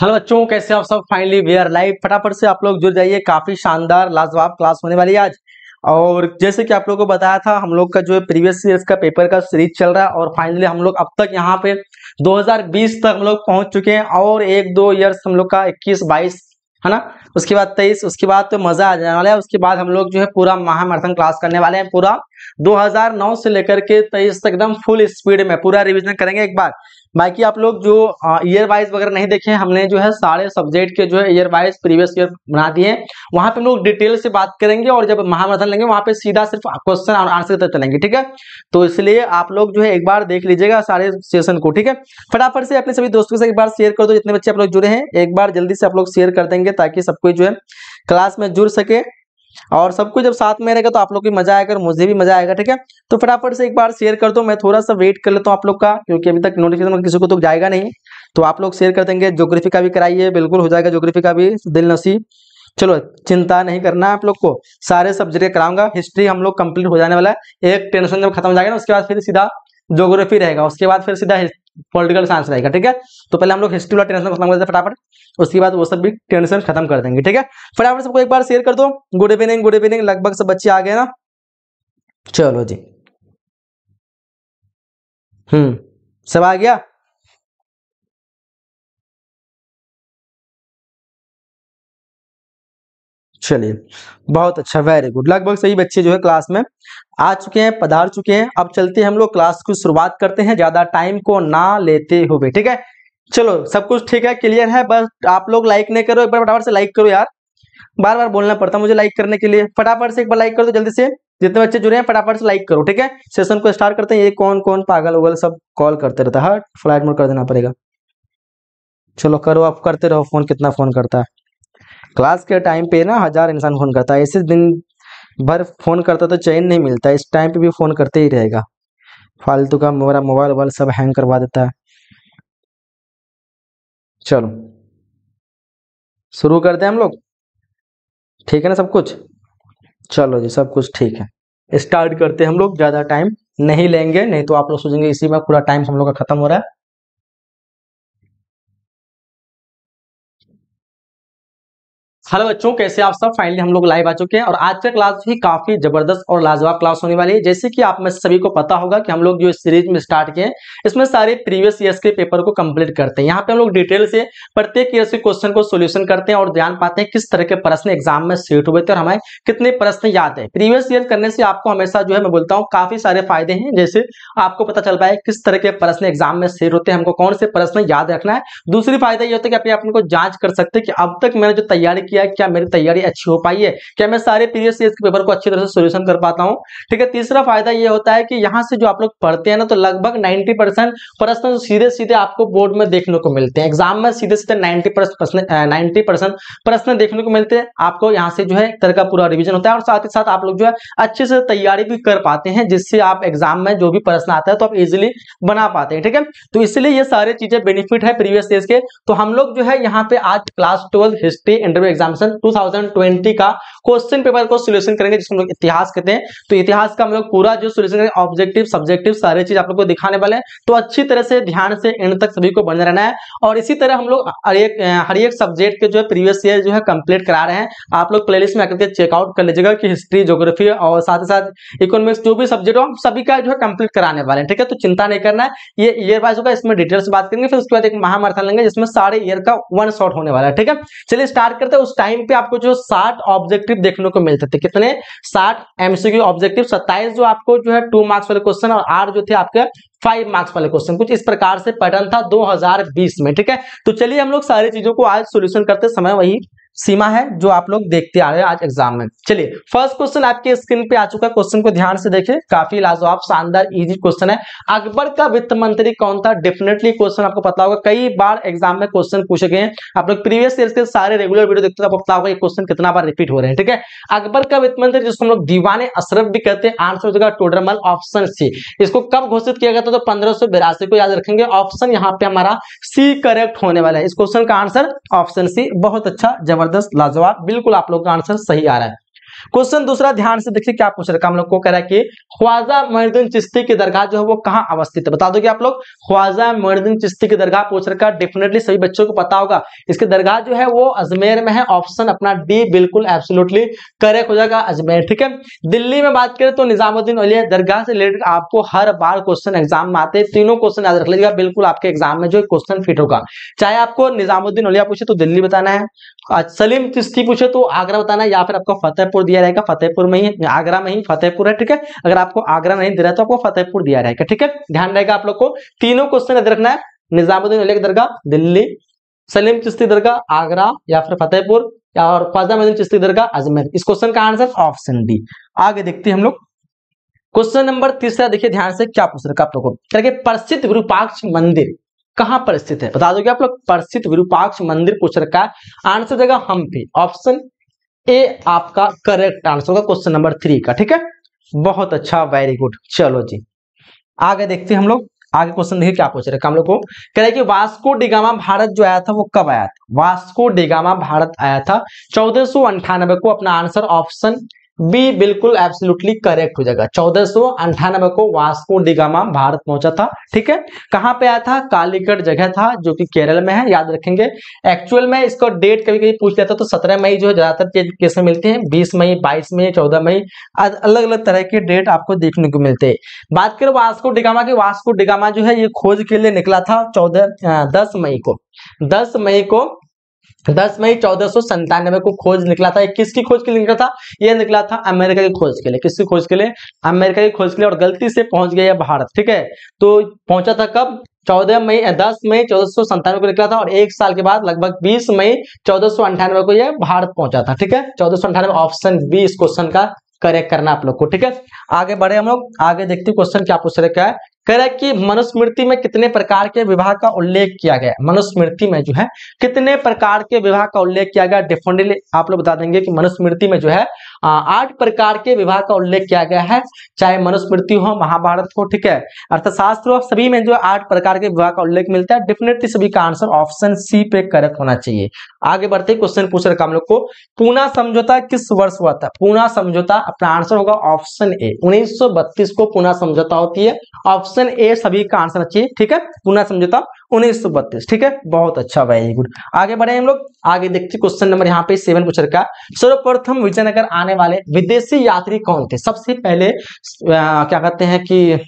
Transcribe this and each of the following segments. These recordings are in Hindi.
हेलो बच्चों कैसे आप सब फाइनली वी आर लाइव फटाफट से आप लोग जुड़ जाइए काफी शानदार लाजवाब क्लास होने वाली है आज और जैसे कि आप लोगों को बताया था हम लोग का जो है प्रीवियस ईयर का पेपर का सीरीज चल रहा है और फाइनली हम लोग अब तक यहाँ पे 2020 तक हम लोग पहुंच चुके हैं और एक दो ईयर्स हम लोग का 21 बाईस है ना उसके बाद तेईस उसके बाद तो मजा आ जाने वाला है उसके बाद हम लोग जो है पूरा महामार्थन क्लास करने वाले हैं पूरा 2009 से लेकर के तेईस तक एकदम फुल स्पीड में पूरा रिविजन करेंगे एक बार बाकी आप लोग जो ईयर वाइज वगैरह नहीं देखे हमने जो है सारे सब्जेक्ट के जो है ईयर वाइज प्रीवियस ईयर बना दिए वहां पे हम लोग डिटेल से बात करेंगे और जब महामार्थन लेंगे वहां पे सीधा सिर्फ क्वेश्चन और आंसर तक चलेंगे ठीक है तो इसलिए आप लोग जो है एक बार देख लीजिएगा सारे सेशन को ठीक है फटाफट से अपने सभी दोस्तों से एक बार शेयर कर दो जितने बच्चे आप लोग जुड़े हैं एक बार जल्दी से आप लोग शेयर कर देंगे ताकि सबको जो है क्लास में जुड़ सके और सब कुछ जब साथ में रहेगा तो आप लोग भी मजा आएगा मुझे भी मजा आएगा ठीक है तो फटाफट से एक बार शेयर कर दो मैं थोड़ा सा वेट कर लेता हूँ आप लोग का क्योंकि अभी तक नोटिफिकेशन किसी को तो जाएगा नहीं तो आप लोग शेयर कर देंगे ज्योग्राफी का भी कराइए बिल्कुल हो जाएगा ज्योग्राफी का भी दिल नसीब चलो चिंता नहीं करना आप लोग को सारे सब्जेक्ट कराऊंगा हिस्ट्री हम लोग कंप्लीट हो जाने वाला है एक टेंशन जब खत्म हो जाएगा ना उसके बाद फिर सीधा ज्योग्राफी रहेगा उसके बाद फिर सीधा पॉलिटिकल साइंस रहेगा ठीक है तो पहले हम लोग हिस्ट्री वाला टेंशन खत्म कर देते फटाफट उसके बाद वो सब भी टेंशन खत्म कर देंगे ठीक है फटाफट सबको एक बार शेयर कर दो गुड इवनिंग गुड इवनिंग लगभग सब बच्चे आ गए ना चलो जी हम्म सब आ गया चलिए बहुत अच्छा वेरी गुड लगभग सही बच्चे जो है क्लास में आ चुके हैं पधार चुके हैं अब चलते हैं हम लोग क्लास की शुरुआत करते हैं ज्यादा टाइम को ना लेते हुए ठीक है चलो सब कुछ ठीक है क्लियर है बस आप लोग लाइक नहीं करो एक बार फटाफट से लाइक करो यार बार बार बोलना पड़ता मुझे लाइक करने के लिए फटाफट से एक बार लाइक कर दो जल्दी से जितने बच्चे जुड़े हैं फटाफट से लाइक करो ठीक है सेशन को स्टार्ट करते हैं ये कौन कौन पागल उगल सब कॉल करते रहता है हर फ्लाइट मोड कर देना पड़ेगा चलो करो आप करते रहो फोन कितना फोन करता है क्लास के टाइम पे ना हज़ार इंसान फ़ोन करता है ऐसे दिन भर फ़ोन करता तो चैन नहीं मिलता इस टाइम पे भी फ़ोन करते ही रहेगा फालतू का मेरा मोबाइल वोबाइल सब हैंग करवा देता है चलो शुरू करते हैं हम लोग ठीक है ना सब कुछ चलो जी सब कुछ ठीक है स्टार्ट करते हैं हम लोग ज़्यादा टाइम नहीं लेंगे नहीं तो आप लोग सोचेंगे इसी में पूरा टाइम हम लोग का ख़त्म हो रहा है हेलो बच्चों कैसे आप सब फाइनली हम लोग लाइव आ चुके हैं और आज का क्लास भी काफी जबरदस्त और लाजवाब क्लास होने वाली है जैसे कि आप में सभी को पता होगा कि हम लोग जो सीरीज में स्टार्ट किए हैं इसमें सारे प्रीवियस ईयर्स के पेपर को कंप्लीट करते हैं यहाँ पे हम लोग डिटेल से प्रत्येक ईयर के क्वेश्चन को सोल्यूशन करते हैं और ध्यान पाते हैं किस तरह के प्रश्न एग्जाम में सेट हुए थे और हमारे कितने प्रश्न याद है प्रीवियस ईयर करने से आपको हमेशा जो है मैं बोलता हूँ काफी सारे फायदे हैं जैसे आपको पता चल पाए किस तरह के प्रश्न एग्जाम में सेट होते हैं हमको कौन से प्रश्न याद रखना है दूसरी फायदा ये होता है कि आप अपने को जांच कर सकते हैं कि अब तक मैंने जो तैयारी की किया क्या मेरी तैयारी अच्छी हो पाई है क्या मैं सारे प्रीवियस ईयर के पेपर को अच्छी तरह से सोल्यूशन कर पाता हूँ ठीक है तीसरा फायदा ये होता है कि यहाँ से जो आप लोग पढ़ते हैं ना तो लगभग नाइन्टी प्रश्न तो सीधे सीधे आपको बोर्ड में देखने को मिलते हैं एग्जाम में सीधे सीधे नाइन्टी नाइन्टी प्रश्न देखने को मिलते हैं आपको यहाँ से जो है तरह का पूरा रिविजन होता है और साथ ही साथ आप लोग जो है अच्छे से तैयारी भी कर पाते हैं जिससे आप एग्जाम में जो भी प्रश्न आता है तो आप इजिली बना पाते हैं ठीक है तो इसलिए ये सारे चीजें बेनिफिट है प्रीवियस ईयर के तो हम लोग जो है यहाँ पे आज class twelfth history interview exam examination 2020 का क्वेश्चन पेपर को सोल्यूशन करेंगे जिसको हम लोग इतिहास कहते हैं तो इतिहास का हम लोग पूरा जो सोल्यूशन करेंगे ऑब्जेक्टिव सब्जेक्टिव सारे चीज आप लोग को दिखाने वाले हैं तो अच्छी तरह से ध्यान से एंड तक सभी को बने रहना है और इसी तरह हम लोग हर एक हर एक सब्जेक्ट के जो है प्रीवियस ईयर जो है कंप्लीट करा रहे हैं आप लोग प्ले में आकर के चेकआउट कर लीजिएगा कि हिस्ट्री जोग्राफी और साथ ही साथ इकोनॉमिक्स जो भी सब्जेक्ट हो सभी का जो है कंप्लीट कराने वाले हैं ठीक है तो चिंता नहीं करना है ये ईयर वाइज होगा इसमें डिटेल्स बात करेंगे फिर उसके बाद एक महामार्थन लेंगे जिसमें सारे ईयर का वन शॉट होने वाला है ठीक है चलिए स्टार्ट करते हैं टाइम पे आपको जो साठ ऑब्जेक्टिव देखने को मिलते थे कितने साठ एमसीक्यू ऑब्जेक्टिव सत्ताईस जो आपको जो है टू मार्क्स वाले क्वेश्चन और आठ जो थे आपके फाइव मार्क्स वाले क्वेश्चन कुछ इस प्रकार से पैटर्न था 2020 में ठीक है तो चलिए हम लोग सारी चीजों को आज सोल्यूशन करते समय वही सीमा है जो आप लोग देखते आ रहे हैं आज एग्जाम में चलिए फर्स्ट क्वेश्चन आपके स्क्रीन पे आ चुका है क्वेश्चन को ध्यान से देखिए काफी लाजवाब शानदार इजी क्वेश्चन है अकबर का वित्त मंत्री कौन था डेफिनेटली क्वेश्चन आपको पता होगा कई बार एग्जाम में क्वेश्चन पूछे गए हैं आप लोग प्रीवियस ईयर के सारे रेगुलर वीडियो देखते हो तो पता होगा ये क्वेश्चन कितना बार रिपीट हो रहे हैं ठीक है अकबर का वित्त मंत्री जिसको हम लोग दीवाने अशरफ भी कहते हैं आंसर हो जाएगा टोडरमल ऑप्शन सी इसको कब घोषित किया गया था तो पंद्रह को याद रखेंगे ऑप्शन यहाँ पे हमारा सी करेक्ट होने वाला है इस क्वेश्चन का आंसर ऑप्शन सी बहुत अच्छा जवाब जबरदस्त लाजवाब बिल्कुल आप लोग का आंसर सही आ रहा है क्वेश्चन दूसरा ध्यान से देखिए क्या पूछ रखा हम लोग को कह रहा है कि ख्वाजा मोहद्दीन चिश्ती की दरगाह जो है वो कहाँ अवस्थित है बता दो कि आप लोग ख्वाजा मोहद्दीन चिश्ती की दरगाह पूछ रखा डेफिनेटली सभी बच्चों को पता होगा इसकी दरगाह जो है वो अजमेर में है ऑप्शन अपना डी बिल्कुल एब्सोलूटली करेक्ट हो जाएगा अजमेर ठीक है दिल्ली में बात करें तो निजामुद्दीन अलिया दरगाह से रिलेटेड आपको हर बार क्वेश्चन एग्जाम में आते हैं तीनों क्वेश्चन याद रख लीजिएगा बिल्कुल आपके एग्जाम में जो क्वेश्चन फिट होगा चाहे आपको निजामुद्दीन अलिया पूछे तो दिल्ली बताना है सलीम चिश्ती पूछे तो आगरा बताना है या फिर आपको फतेहपुर दिया रहेगा फतेहपुर में ही आगरा में ही फतेहपुर है ठीक है अगर आपको आगरा नहीं दे रहा तो आपको फतेहपुर दिया रहेगा ठीक है ध्यान रहेगा आप लोग को तीनों क्वेश्चन याद रखना है निजामुद्दीन उलेख दरगाह दिल्ली सलीम चिश्ती दरगाह आगरा या फिर फतेहपुर या और फजदा मदीन चिश्ती दरगाह अजमेर इस क्वेश्चन का आंसर ऑप्शन डी आगे देखते हम लोग क्वेश्चन नंबर तीसरा देखिए ध्यान से क्या पूछ रखा आप लोग को प्रसिद्ध विरूपाक्ष मंदिर कहां पर स्थित है बता दोगे आप लोग प्रसिद्ध विरूपाक्ष मंदिर पूछ रखा है आंसर देगा हम्पी ऑप्शन ए आपका करेक्ट आंसर होगा क्वेश्चन नंबर थ्री का ठीक है बहुत अच्छा वेरी गुड चलो जी आगे देखते हैं हम लोग आगे क्वेश्चन देखिए क्या पूछ रहे हम लोग को कह रहे कि वास्को डिगामा भारत जो आया था वो कब आया था वास्को डिगामा भारत आया था चौदह को अपना आंसर ऑप्शन बी बिल्कुल एब्सोल्युटली करेक्ट हो जाएगा चौदह सो अंठानबे को वास्को डिगामा भारत पहुंचा था ठीक है कहां पे आया था कालीकट जगह था जो कि केरल में है याद रखेंगे एक्चुअल में इसको डेट कभी कभी पूछ लेता तो सत्रह मई जो है ज्यादातर केस में मिलते हैं बीस मई बाईस मई चौदह मई अलग अलग तरह के डेट आपको देखने को मिलते हैं बात करें वास्को डिगामा की वास्को डिगामा जो है ये खोज के लिए निकला था चौदह दस मई को दस मई को दस मई चौदह सौ संतानवे को खोज निकला था किसकी खोज के लिए निकला था यह निकला था अमेरिका की खोज के लिए किसकी खोज के लिए अमेरिका की खोज के लिए और गलती से पहुंच गया भारत ठीक है तो पहुंचा था कब चौदह मई दस मई चौदह सौ संतानवे को निकला था और एक साल के बाद लगभग बीस मई चौदह सौ अंठानवे को यह भारत पहुंचा था ठीक है चौदह सौ अंठानवे ऑप्शन बी इस क्वेश्चन का करेक्ट करना आप लोग को ठीक है आगे बढ़े हम लोग आगे देखते क्वेश्चन क्या पूछ रखा है कह रहा है कि मनुस्मृति में कितने प्रकार के विवाह का उल्लेख किया गया मनुस्मृति में जो है कितने प्रकार के विवाह का उल्लेख किया गया डेफिनेटली आप लोग बता देंगे कि मनुस्मृति में जो है आठ प्रकार के विवाह का उल्लेख किया गया है चाहे मनुस्मृति हो महाभारत हो ठीक है अर्थशास्त्र हो सभी में जो आठ प्रकार के विवाह का उल्लेख मिलता है डेफिनेटली सभी का आंसर ऑप्शन सी पे करेक्ट होना चाहिए आगे बढ़ते क्वेश्चन पूछ रखा हम लोग को पूना समझौता किस वर्ष हुआ था पूना समझौता अपना आंसर होगा ऑप्शन ए उन्नीस को पूना समझौता होती है ऑप्शन ऑप्शन ए सभी का आंसर अच्छी ठीक है पुनः समझौता उन्नीस सौ बत्तीस ठीक है बहुत अच्छा वेरी गुड आगे बढ़े हम लोग आगे देखते क्वेश्चन नंबर यहाँ पे सेवन पूछ का सर्वप्रथम विजयनगर आने वाले विदेशी यात्री कौन थे सबसे पहले आ, क्या कहते हैं कि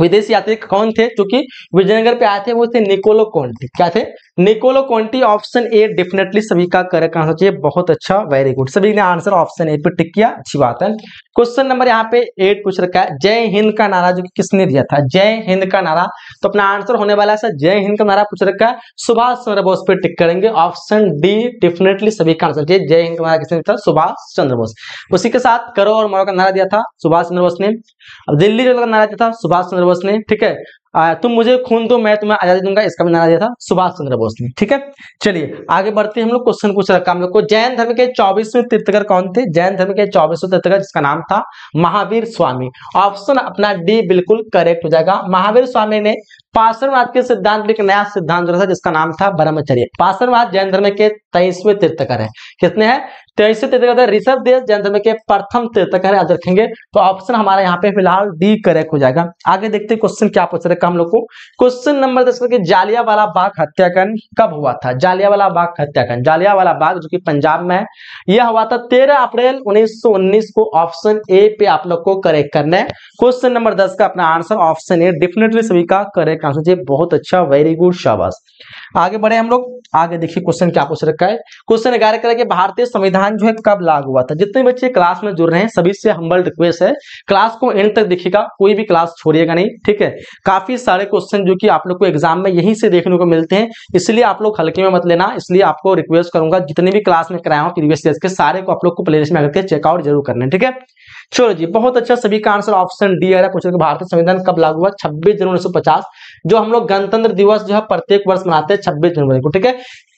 विदेशी यात्री कौन थे जो कि विजयनगर पे आए थे वो थे निकोलो कौन थे क्या थे Niccolo Conti option A definitely सभी का करेक्ट आंसर चाहिए बहुत अच्छा वेरी गुड सभी ने आंसर ऑप्शन ए पे टिक किया अच्छी बात है क्वेश्चन नंबर यहाँ पे एट पूछ रखा है जय हिंद का नारा जो कि किसने दिया था जय हिंद का नारा तो अपना आंसर होने वाला है सर जय हिंद का नारा पूछ रखा है सुभाष चंद्र बोस पे टिक करेंगे ऑप्शन डी डेफिनेटली सभी का आंसर चाहिए जय हिंद का नारा किसने था सुभाष चंद्र बोस उसी के साथ करो और मरो का नारा दिया था सुभाष चंद्र बोस ने अब दिल्ली जो का नारा दिया था सुभाष चंद्र बोस ने ठीक है तुम मुझे खून दो मैं तुम्हें आजादी दूंगा इसका भी नारा दिया था सुभाष चंद्र बोस ने ठीक है चलिए आगे बढ़ते हैं हम लोग क्वेश्चन पूछ रखा हम लोग को जैन धर्म के चौबीसवें तीर्थकर कौन थे जैन धर्म के चौबीसवें तीर्थकर जिसका नाम था महावीर स्वामी ऑप्शन अपना डी बिल्कुल करेक्ट हो जाएगा महावीर स्वामी ने पार्श्वनाथ के सिद्धांत में एक नया सिद्धांत था जिसका नाम था ब्रह्मचर्य पार्श्वनाथ जैन धर्म के तेईसवें तीर्थकर है कितने हैं तो ऐसे कहते ऋषभ देश जैन के प्रथम तीर्थकर याद रखेंगे तो ऑप्शन हमारा यहाँ पे फिलहाल डी करेक्ट हो जाएगा आगे देखते हैं क्वेश्चन क्या पूछ रहे हैं हम लोग को क्वेश्चन नंबर दस करके जालिया वाला बाग हत्याकांड कब हुआ था जालिया वाला बाग हत्याकांड जालिया वाला बाग जो कि पंजाब में है यह हुआ था तेरह अप्रैल उन्नीस को ऑप्शन ए पे आप लोग को करेक्ट करना है क्वेश्चन नंबर दस का अपना आंसर ऑप्शन ए डेफिनेटली सभी का करेक्ट आंसर जी बहुत अच्छा वेरी गुड शाबाश आगे बढ़े हम लोग आगे देखिए क्वेश्चन क्या पूछ रखा है क्वेश्चन ग्यारह करेंगे भारतीय संविधान प्रावधान जो है कब लागू हुआ था जितने बच्चे क्लास में जुड़ रहे हैं सभी से हम्बल रिक्वेस्ट है क्लास को एंड तक देखिएगा कोई भी क्लास छोड़िएगा नहीं ठीक है काफी सारे क्वेश्चन जो कि आप लोग को एग्जाम में यहीं से देखने को मिलते हैं इसलिए आप लोग हल्के में मत लेना इसलिए आपको रिक्वेस्ट करूंगा जितने भी क्लास में कराया हूँ प्रीवियस ईयर के सारे को आप लोग को प्ले में करके चेकआउट जरूर करना ठीक है चलो जी बहुत अच्छा सभी का आंसर ऑप्शन डी आ रहा है पूछा भारतीय संविधान कब लागू हुआ छब्बीस जनवरी उन्नीस जो हम लोग गणतंत्र दिवस जो है प्रत्येक वर्ष मनाते हैं छब्बीस जनवरी को ठीक है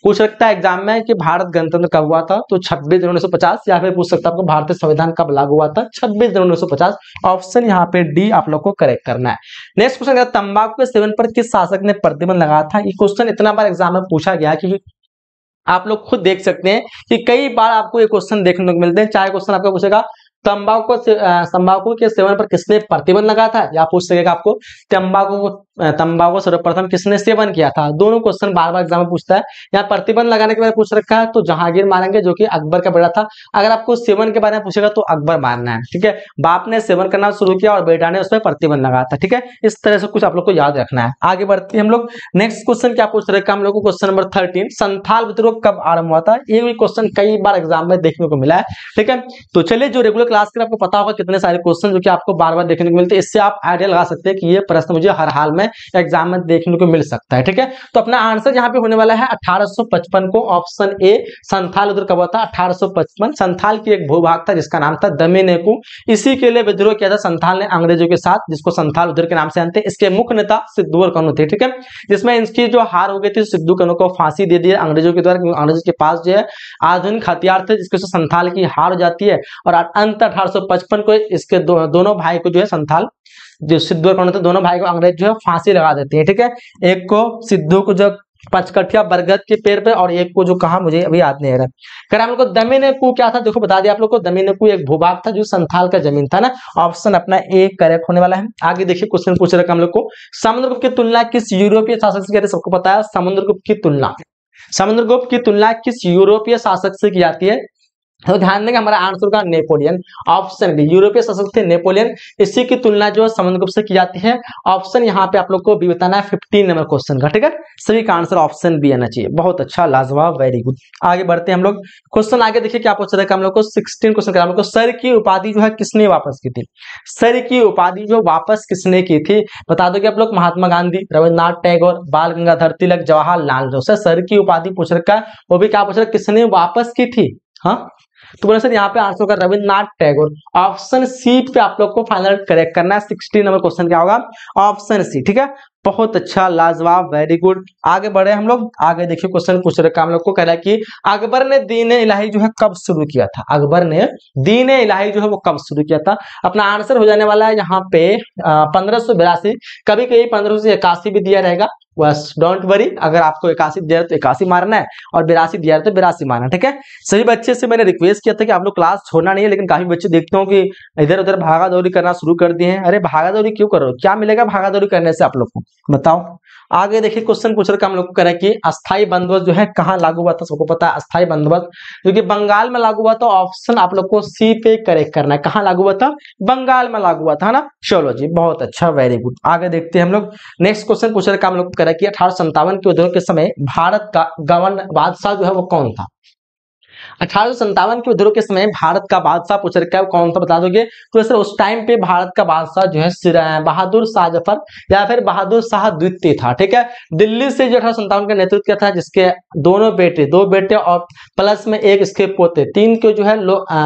पूछ सकता है एग्जाम में कि भारत गणतंत्र कब हुआ था तो 26 जनवरी 1950 या फिर पूछ सकता है आपको भारतीय संविधान कब लागू हुआ था 26 जनवरी 1950 ऑप्शन यहाँ पे डी आप लोग को करेक्ट करना है नेक्स्ट क्वेश्चन तंबाकू के सेवन पर किस शासक ने प्रतिबंध लगाया था ये क्वेश्चन इतना बार एग्जाम में पूछा गया कि आप लोग खुद देख सकते हैं कि कई बार आपको ये क्वेश्चन देखने को मिलते हैं चाहे क्वेश्चन आपका पूछेगा तंबाकू तंबाकू के सेवन पर किसने प्रतिबंध लगाया था या पूछ सकेगा आपको तंबाकू तंबाकू सर्वप्रथम किसने सेवन किया था दोनों क्वेश्चन बार बार एग्जाम में पूछता है यहाँ प्रतिबंध लगाने के बारे में पूछ रखा है तो जहांगीर मारेंगे जो कि अकबर का बेटा था अगर आपको सेवन के बारे में पूछेगा तो अकबर मानना है ठीक है बाप ने सेवन करना शुरू किया और बेटा ने उस पर प्रतिबंध लगाया था ठीक है इस तरह से कुछ आप लोग को याद रखना है आगे बढ़ते हम लोग नेक्स्ट क्वेश्चन क्या पूछ रखा हम लोग को क्वेश्चन नंबर थर्टीन संथाल विद्रोह कब आरंभ हुआ था ये भी क्वेश्चन कई बार एग्जाम में देखने को मिला है ठीक है तो चलिए जो रेगुलर क्लास के आपको पता होगा कितने सारे क्वेश्चन जो कि आपको बार बार देखने को मिलते हैं इससे आप आइडिया लगा सकते हैं कि ये प्रश्न मुझे हर हाल में एग्जाम में देखने को मिल सकता है ठीक है तो अपना आंसर यहाँ पे होने वाला है अठारह को ऑप्शन ए संथाल उधर कब था 1855 संथाल की एक भूभाग था जिसका नाम था दमेनेकू इसी के लिए विद्रोह किया था संथाल ने अंग्रेजों के साथ जिसको संथाल उधर के नाम से जानते इसके मुख्य नेता सिद्धू और कनु थे ठीक है जिसमें इसकी जो हार हो गई थी सिद्धू कनु को फांसी दे दी अंग्रेजों के द्वारा अंग्रेजों के पास जो है आधुनिक हथियार थे जिसके संथाल की हार हो जाती है और अंत बनता है अठारह को इसके दो, दोनों भाई को जो है संथाल जो सिद्धू और कौन दोनों भाई को अंग्रेज जो है फांसी लगा देते हैं ठीक है एक को सिद्धू को जो पचकठिया बरगद के पेड़ पे और एक को जो कहा मुझे अभी याद नहीं आ रहा खैर हम लोग को दमिन कु क्या था देखो बता दिया आप लोग को दमिन कु एक भूभाग था जो संथाल का जमीन था ना ऑप्शन अपना ए करेक्ट होने वाला है आगे देखिए क्वेश्चन पूछ रहा हम लोग को समुद्रगुप्त की तुलना किस यूरोपीय शासक से सबको पता है समुद्रगुप्त की तुलना समुद्रगुप्त की तुलना किस यूरोपीय शासक से की जाती है तो ध्यान देंगे हमारा आंसर का नेपोलियन ऑप्शन बी यूरोपीय शासक थे नेपोलियन इसी की तुलना जो है गुप्त से की जाती है ऑप्शन यहाँ पे आप लोग को भी बताना है फिफ्टीन नंबर क्वेश्चन का ठीक है सभी का आंसर ऑप्शन बी आना चाहिए बहुत अच्छा लाजवाब वेरी गुड आगे बढ़ते हैं हम लोग क्वेश्चन आगे देखिए क्या पूछ रहे हम लोग को सिक्सटीन क्वेश्चन हम लोग को सर की उपाधि जो है किसने वापस की थी सर की उपाधि जो वापस किसने की थी बता दो कि आप लोग महात्मा गांधी रविन्द्रनाथ टैगोर बाल गंगाधर तिलक जवाहरलाल नेहरू सर की उपाधि पूछ रखा है वो भी क्या पूछ रहा किसने वापस की थी हाँ तो बोले सर यहाँ पे आंसर होगा रविन्द्रनाथ टैगोर ऑप्शन सी पे आप लोग को फाइनल करेक्ट करना है सिक्सटी नंबर क्वेश्चन क्या होगा ऑप्शन सी ठीक है बहुत अच्छा लाजवाब वेरी गुड आगे बढ़े हम लोग आगे देखिए क्वेश्चन पूछ रहे हम लोग को कह रहा है कि अकबर ने दीन इलाही जो है कब शुरू किया था अकबर ने दीन इलाही जो है वो कब शुरू किया था अपना आंसर हो जाने वाला है यहाँ पे पंद्रह बिरासी कभी कभी पंद्रह इक्यासी भी दिया रहेगा बस डोंट वरी अगर आपको इक्यासी दिया तो इक्यासी मारना है और बिरासी दिया तो बिरासी मारना ठीक है सभी बच्चे से मैंने रिक्वेस्ट किया था कि आप लोग क्लास छोड़ना नहीं है लेकिन काफी बच्चे देखते हो कि इधर उधर भागा दौड़ी करना शुरू कर दिए हैं अरे भागा दौड़ी क्यों करो क्या मिलेगा भागा दौड़ी करने से आप लोग को बताओ आगे देखिए क्वेश्चन पूछ रहे हम लोग को करें कि अस्थायी बंदोबस्त जो है कहाँ लागू हुआ था सबको पता है अस्थायी बंदोबस्त जो कि बंगाल में लागू हुआ था ऑप्शन आप लोग को सी पे करेक्ट करना है कहाँ लागू हुआ था बंगाल में लागू हुआ था ना चलो जी बहुत अच्छा वेरी गुड आगे देखते हैं हम लोग नेक्स्ट क्वेश्चन पूछ रहे हम लोग करें तरह की अठारह संतावन के उद्योग के समय भारत का गवर्न बादशाह जो है वो कौन था अठारह संतावन के उद्योग के समय भारत का बादशाह पूछ रखा है कौन सा बता दोगे तो सर उस टाइम पे भारत का बादशाह जो है बहादुर शाह जफर या फिर बहादुर शाह द्वितीय था ठीक है दिल्ली से जो अठारह संतावन का नेतृत्व किया था जिसके दोनों बेटे दो बेटे और प्लस में एक इसके पोते तीन के जो है लो, आ,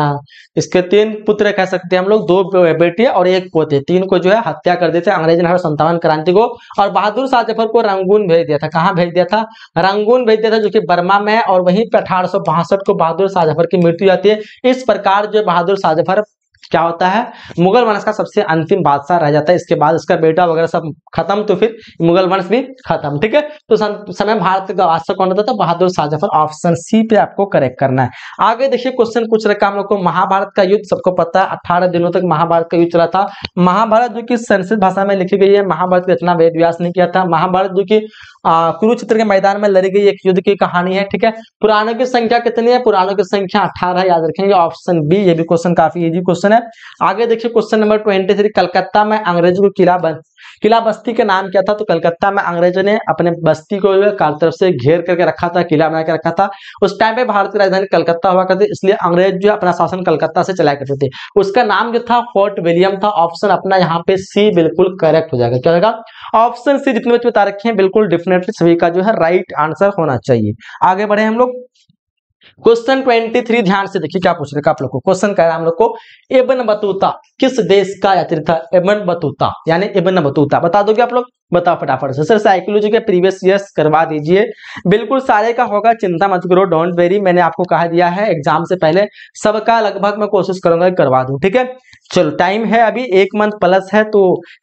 इसके तीन पुत्र कह सकते हैं हम लोग दो बेटे और एक पोते तीन को जो है हत्या कर देते अंग्रेज ने संतावन क्रांति को और बहादुर शाह जफर को रंगून भेज दिया था कहाँ भेज दिया था रंगून भेज दिया था जो कि बर्मा में और वहीं पर अठारह को बहादुर शाह जफर की मृत्यु जाती है इस प्रकार जो बहादुर शाह जफर क्या होता है मुगल वंश का सबसे अंतिम बादशाह रह जाता है इसके बाद इसका बेटा वगैरह सब खत्म तो फिर मुगल वंश भी खत्म ठीक है तो समय भारत का बादशाह कौन रहता था बहादुर शाहजफर ऑप्शन सी पे आपको करेक्ट करना है आगे देखिए क्वेश्चन कुछ रखा हम लोग को महाभारत का युद्ध सबको पता है अठारह दिनों तक महाभारत का युद्ध चला था महाभारत जो की संस्कृत भाषा में लिखी गई है महाभारत की रचना वेद व्यास ने किया था महाभारत जो की कुरुक्षेत्र के मैदान में लड़ी गई एक युद्ध की कहानी है ठीक है पुराणों की संख्या कितनी है पुराणों की संख्या अठारह याद रखेंगे ऑप्शन बी ये भी क्वेश्चन काफी ईजी क्वेश्चन है आगे देखिए question number twenty three Calcutta में अंग्रेजों को किला बन किला बस्ती का नाम क्या था तो कलकत्ता में अंग्रेजों ने अपने बस्ती को चार तरफ से घेर करके रखा था किला बना के रखा था उस टाइम पे भारत की राजधानी कलकत्ता हुआ करती इसलिए अंग्रेज जो अपना शासन कलकत्ता से चलाया करते थे उसका नाम जो था फोर्ट विलियम था ऑप्शन अपना यहाँ पे सी बिल्कुल करेक्ट हो जाएगा क्या होगा ऑप्शन सी जितने बच्चे बता रखे हैं बिल्कुल डेफिनेटली सभी का जो है राइट आंसर होना चाहिए आगे बढ़े हम लोग क्वेश्चन ट्वेंटी थ्री ध्यान से देखिए क्या पूछ रहे आप लोग को क्वेश्चन कह रहा है हम लोग को एबन बतूता किस देश का यात्री था एबन बतूता यानी एबन बतूता बता दोगे आप लोग बताओ फटाफट से सर साइकोलॉजी के प्रीवियस ईयर्स करवा दीजिए बिल्कुल सारे का होगा चिंता मत करो डोंट वेरी मैंने आपको कहा दिया है एग्जाम से पहले सबका लगभग मैं कोशिश करूंगा करवा दूं ठीक है चलो टाइम है अभी एक मंथ प्लस है तो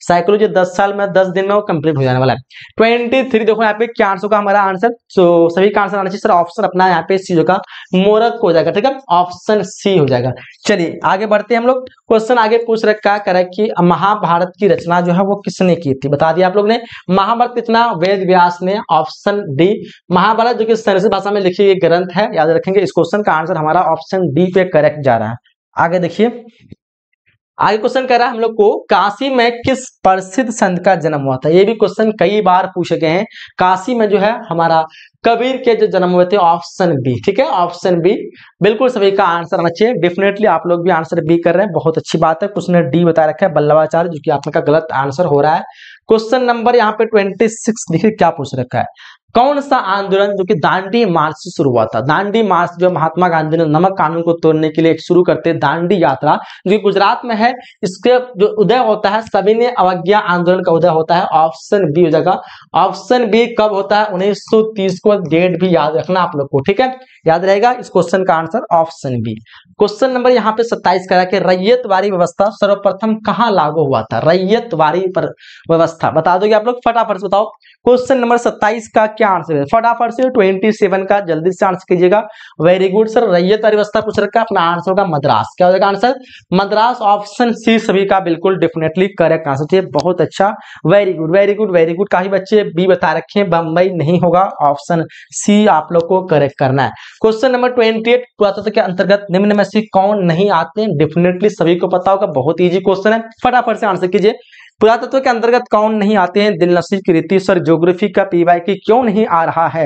साइकोलॉजी दस साल में दस दिन में वो कंप्लीट हो जाने वाला है ट्वेंटी थ्री देखो यहाँ पे क्या आंसर का हमारा आंसर सो सभी का आंसर आना चाहिए सर ऑप्शन अपना यहाँ पे सी का मोरक हो जाएगा ठीक है ऑप्शन सी हो जाएगा चलिए आगे बढ़ते हैं हम लोग क्वेश्चन आगे पूछ रखा करेक्ट कि महाभारत की रचना जो है वो किसने की थी बता दिया आप लोग आपने महाभारत कितना वेद व्यास ने ऑप्शन डी महाभारत जो कि संस्कृत भाषा में लिखी गई ग्रंथ है याद रखेंगे इस क्वेश्चन का आंसर हमारा ऑप्शन डी पे करेक्ट जा रहा है आगे देखिए आगे क्वेश्चन कह रहा है हम लोग को काशी में किस प्रसिद्ध संत का जन्म हुआ था ये भी क्वेश्चन कई बार पूछे गए हैं काशी में जो है हमारा कबीर के जो जन्म हुए थे ऑप्शन बी ठीक है ऑप्शन बी बिल्कुल सभी का आंसर आना चाहिए डेफिनेटली आप लोग भी आंसर बी कर रहे हैं बहुत अच्छी बात है क्वेश्चन ने डी बता रखा है बल्लभाचार्य जो कि आपका गलत आंसर हो रहा है क्वेश्चन नंबर यहाँ पे ट्वेंटी सिक्स क्या पूछ रखा है कौन सा आंदोलन जो कि दांडी मार्च से शुरू हुआ था दांडी मार्च जो महात्मा गांधी ने नमक कानून को तोड़ने के लिए शुरू करते दांडी यात्रा जो गुजरात में है इसके जो उदय होता है सभी ने अवज्ञा आंदोलन का उदय होता है ऑप्शन बी हो जाएगा ऑप्शन बी कब होता है उन्नीस को डेट भी याद रखना आप लोग को ठीक है याद रहेगा इस क्वेश्चन का answer option B question number यहाँ पे सत्ताईस करा कि वारी व्यवस्था सर्वप्रथम कहाँ लागू हुआ था रैयत पर व्यवस्था बता दोगे आप लोग फटाफट बताओ क्वेश्चन नंबर सत्ताईस का क्या आंसर है फटाफट से ट्वेंटी सेवन का जल्दी से आंसर कीजिएगा वेरी गुड सर रैयत अवस्था पूछ रखा अपना आंसर होगा मद्रास क्या हो जाएगा आंसर मद्रास ऑप्शन सी सभी का बिल्कुल डेफिनेटली करेक्ट आंसर चाहिए बहुत अच्छा very good very good very good काफी बच्चे बी बता रखे हैं बम्बई नहीं होगा ऑप्शन सी आप लोग को करेक्ट करना है क्वेश्चन नंबर ट्वेंटी एट पुरातत्व के अंतर्गत निम्न में से कौन नहीं आते डेफिनेटली सभी को पता होगा बहुत ईजी क्वेश्चन है फटाफट से आंसर कीजिए पुरातत्व के अंतर्गत कौन नहीं आते हैं दिल नसीब की रीति सर ज्योग्राफी का पीवाई की क्यों नहीं आ रहा है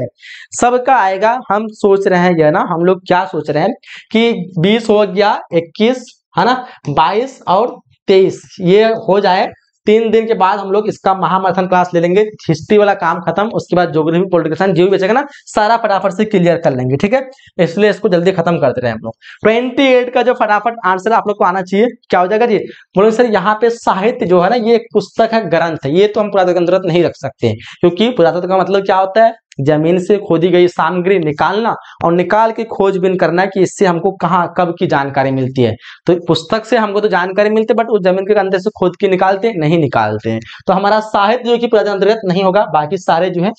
सबका आएगा हम सोच रहे हैं यह ना हम लोग क्या सोच रहे हैं कि बीस हो गया इक्कीस है ना बाईस और तेईस ये हो जाए तीन दिन के बाद हम लोग इसका महामैथन क्लास ले लेंगे हिस्ट्री वाला काम खत्म उसके बाद जोग्राफी पोलिटिकल साइंस जो भी बचेगा ना सारा फटाफट से क्लियर कर लेंगे ठीक है इसलिए इसको जल्दी खत्म करते रहे हम लोग ट्वेंटी एट का जो फटाफट आंसर आप लोग को आना चाहिए क्या हो जाएगा जी बोलो सर यहाँ पे साहित्य जो है ना ये एक पुस्तक है ग्रंथ है ये तो हम पुरातत्व नहीं रख सकते क्योंकि पुरातत्व का मतलब क्या होता है जमीन से खोदी गई सामग्री निकालना और निकाल के खोजबीन करना कि इससे हमको कहाँ कब की जानकारी मिलती है तो पुस्तक से हमको तो जानकारी मिलती है बट उस जमीन के अंदर से खोद के निकालते नहीं निकालते हैं तो हमारा साहित्य जो कि प्रजा अंतर्गत नहीं होगा बाकी सारे जो है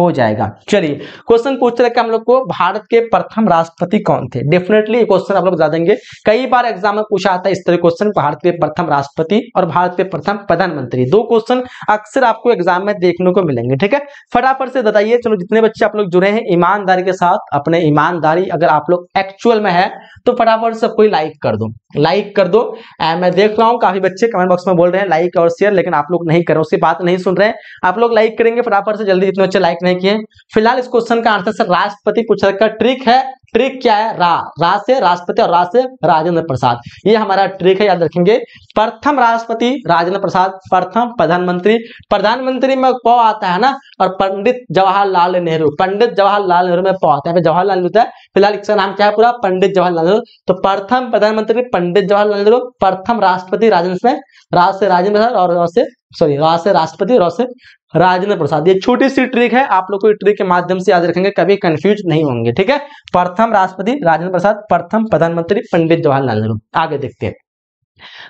हो जाएगा चलिए क्वेश्चन पूछ रहे हम लोग को भारत के प्रथम राष्ट्रपति कौन थे डेफिनेटली क्वेश्चन आप लोग बता देंगे कई बार एग्जाम में पूछा आता है इस तरह क्वेश्चन भारत के प्रथम राष्ट्रपति और भारत के प्रथम प्रधानमंत्री दो क्वेश्चन अक्सर आपको एग्जाम में देखने को मिलेंगे ठीक है फटाफट से बताइए चलो जितने बच्चे आप लोग जुड़े हैं ईमानदारी के साथ अपने ईमानदारी अगर आप लोग एक्चुअल में है तो फटाफट से कोई लाइक कर दो लाइक कर दो मैं देख रहा हूँ काफी बच्चे कमेंट बॉक्स में बोल रहे हैं लाइक और शेयर लेकिन आप लोग नहीं करो उसकी बात नहीं सुन रहे हैं आप लोग लाइक करेंगे फटाफट से जल्दी जितने बच्चे लाइक राइट नहीं किए फिलहाल इस क्वेश्चन का आंसर सर राष्ट्रपति कुछ का ट्रिक है ट्रिक क्या है रा रा से राष्ट्रपति और रा से राजेंद्र प्रसाद ये हमारा ट्रिक है याद रखेंगे प्रथम राष्ट्रपति राजेंद्र प्रसाद प्रथम प्रधानमंत्री प्रधानमंत्री में पौ आता है ना और पंडित जवाहरलाल नेहरू पंडित जवाहरलाल नेहरू में पौ आता है जवाहरलाल नेहरू तो है फिलहाल इसका नाम क्या है पूरा पंडित जवाहरलाल नेहरू तो प्रथम प्रधानमंत्री पंडित जवाहरलाल नेहरू प्रथम राष्ट्रपति राजेंद्र राज से राजेंद्र प्रसाद और से सॉरी रा से राष्ट्रपति रौ से राजेंद्र प्रसाद ये छोटी सी ट्रिक है आप लोग को ट्रिक के माध्यम से याद रखेंगे कभी कंफ्यूज नहीं होंगे ठीक है प्रथम राष्ट्रपति राजेंद्र प्रसाद प्रथम प्रधानमंत्री पंडित जवाहरलाल नेहरू आगे देखते हैं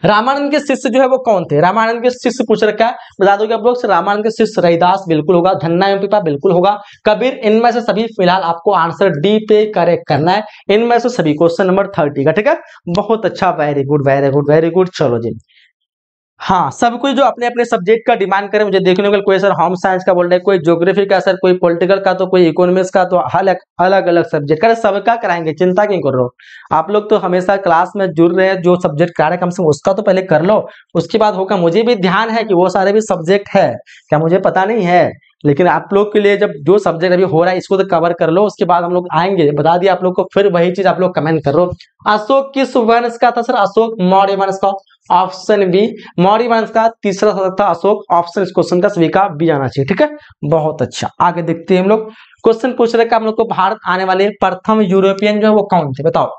रामानंद के शिष्य जो है वो कौन थे रामानंद के शिष्य पूछ रखा है बता दो आप लोग रामानंद के शिष्य रहीदास बिल्कुल होगा धन्ना एम पिपा बिल्कुल होगा कबीर इनमें से सभी फिलहाल आपको आंसर डी पे करेक्ट करना है इनमें से सभी क्वेश्चन नंबर थर्टी का ठीक है बहुत अच्छा very good very good very good चलो जी हाँ सब कुछ जो अपने अपने सब्जेक्ट का डिमांड करें मुझे देखने को कोई सर होम साइंस का बोल रहे हैं कोई ज्योग्राफी का सर कोई पॉलिटिकल का तो कोई इकोनॉमिक्स का तो अलग अलग अलग सब्जेक्ट कर सबका कराएंगे चिंता क्यों कर रहे हो आप लोग तो हमेशा क्लास में जुड़ रहे हैं जो सब्जेक्ट करा रहे कम से कम उसका तो पहले कर लो उसके बाद होगा मुझे भी ध्यान है कि वो सारे भी सब्जेक्ट है क्या मुझे पता नहीं है लेकिन आप लोग के लिए जब जो सब्जेक्ट अभी हो रहा है इसको तो कवर कर लो उसके बाद हम लोग आएंगे बता दिया आप लोग को फिर वही चीज आप लोग कमेंट करो अशोक किस वंश का था सर अशोक मौर्य वंश का ऑप्शन बी मौर्य वंश का तीसरा शासक था अशोक ऑप्शन इस क्वेश्चन का स्वीकार बी आना चाहिए ठीक है बहुत अच्छा आगे देखते हैं हम लोग क्वेश्चन पूछ रहे हम लोग को भारत आने वाले प्रथम यूरोपियन जो है वो कौन थे बताओ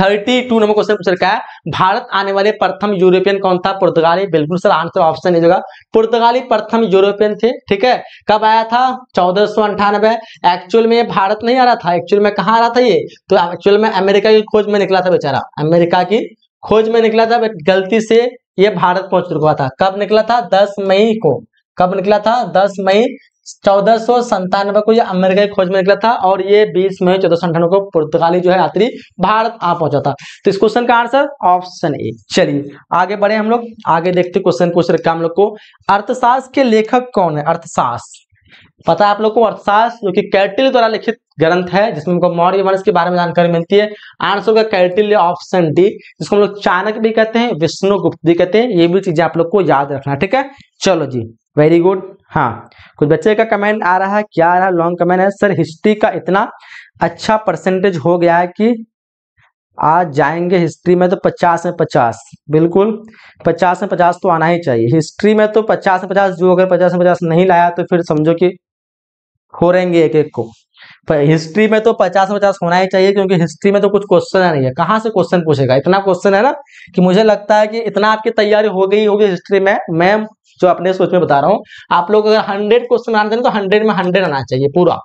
थर्टी टू नंबर क्वेश्चन पूछ रखा है भारत आने वाले प्रथम यूरोपियन कौन था पुर्तगाली बिल्कुल सर आंसर ऑप्शन होगा पुर्तगाली प्रथम यूरोपियन थे ठीक है कब आया था चौदह सौ अंठानबे एक्चुअल में भारत नहीं आ रहा था एक्चुअल में कहा आ रहा था ये तो एक्चुअल में अमेरिका की खोज में निकला था बेचारा अमेरिका की खोज में निकला था गलती से ये भारत पहुंच चुका था कब निकला था दस मई को कब निकला था दस मई चौदह सौ संतानवे को यह अमेरिका की खोज में निकला था और ये बीस मई चौदह सौ अंठानवे को पुर्तगाली जो है यात्री भारत आ पहुंचा था तो इस क्वेश्चन का आंसर ऑप्शन ए चलिए आगे बढ़े हम लोग आगे देखते क्वेश्चन क्वेश्चन रखा हम लोग को अर्थशास्त्र के लेखक कौन है अर्थशास्त्र पता है आप लोग को अर्थशास्त्र जो कि कैटिल द्वारा लिखित ग्रंथ है जिसमें हमको मौर्य वंश के बारे में जानकारी मिलती है आंसर का कैटिल्य ऑप्शन डी जिसको हम लोग चाणक भी कहते हैं विष्णु गुप्त भी कहते हैं ये भी चीजें आप लोग को याद रखना ठीक है चलो जी वेरी गुड हाँ कुछ बच्चे का कमेंट आ रहा है क्या आ रहा है लॉन्ग कमेंट है सर हिस्ट्री का इतना अच्छा परसेंटेज हो गया है कि आज जाएंगे हिस्ट्री में तो पचास में पचास बिल्कुल पचास में पचास तो आना ही चाहिए हिस्ट्री में तो पचास में पचास जो अगर पचास में पचास नहीं लाया तो फिर समझो कि खोरेंगे एक एक को हिस्ट्री में तो पचास पचास होना ही चाहिए क्योंकि हिस्ट्री में तो कुछ क्वेश्चन नहीं है कहाँ से क्वेश्चन पूछेगा इतना क्वेश्चन है ना कि मुझे लगता है कि इतना आपकी तैयारी हो गई होगी हिस्ट्री में मैं जो अपने सोच में बता रहा हूँ आप लोग अगर हंड्रेड क्वेश्चन आना चाहिए तो हंड्रेड में हंड्रेड आना चाहिए पूरा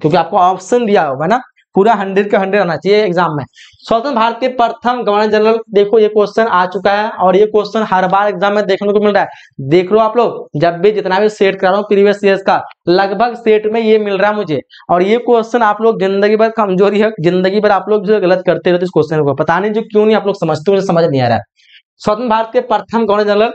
क्योंकि आपको ऑप्शन दिया होगा ना पूरा हंड्रेड का हंड्रेड आना चाहिए एग्जाम में स्वतंत्र भारत के प्रथम गवर्नर जनरल देखो ये क्वेश्चन आ चुका है और ये क्वेश्चन हर बार एग्जाम में देखने को मिल रहा है देख लो आप लोग जब भी जितना भी सेट करा रहा हूँ प्रीवियस ईयर का लगभग सेट में ये मिल रहा है मुझे और ये क्वेश्चन आप लोग जिंदगी भर कमजोरी है जिंदगी भर आप लोग जो गलत करते रहते इस क्वेश्चन को पता नहीं जो क्यों नहीं आप लोग समझते मुझे समझ नहीं आ रहा है स्वतंत्र भारत के प्रथम गवर्नर जनरल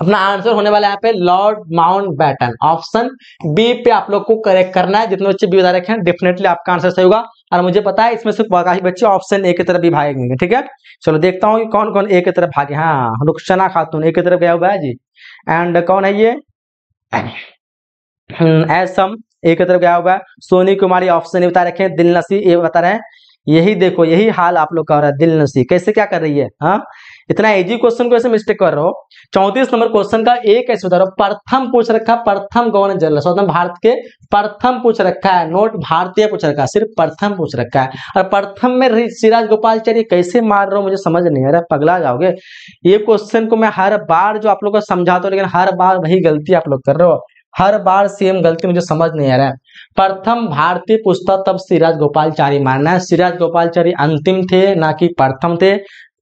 अपना आंसर होने वाला है यहाँ पे Lord Mountbatten option B पे आप लोग को करेक्ट करना है जितने बच्चे बी बता रखे हैं डेफिनेटली आपका आंसर सही होगा और मुझे पता है इसमें से काफी बच्चे ऑप्शन ए की तरफ भी भागेंगे ठीक है चलो देखता हूँ कौन कौन ए की तरफ भागे हाँ रुखसना खातून ए की तरफ गया हुआ है जी एंड कौन है ये एसम hmm, ए की तरफ गया हुआ है सोनी कुमारी ऑप्शन ए बता रखे हैं दिल नसी ए बता रहे हैं यही देखो यही हाल आप लोग का हो रहा है दिल नसी कैसे क्या कर रही है हाँ इतना एजी क्वेश्चन को ऐसे मिस्टेक कर रहे हो चौंतीस नंबर क्वेश्चन का एक ऐसे बता रहा हूँ प्रथम पूछ रखा प्रथम गवर्नर जनरल स्वतंत्र भारत के प्रथम पूछ रखा है नोट भारतीय पूछ रखा है सिर्फ प्रथम पूछ रखा है और प्रथम में सिराज गोपालचार्य कैसे मार रहा हूँ मुझे समझ नहीं आ रहा पगला जाओगे ये क्वेश्चन को मैं हर बार जो आप लोग को समझाता हूँ लेकिन हर बार वही गलती आप लोग कर रहे हो हर बार सेम गलती मुझे समझ नहीं आ रहा है प्रथम भारतीय पुस्तक तब सिराज गोपालचारी मानना है सिराज गोपालचारी अंतिम थे ना कि प्रथम थे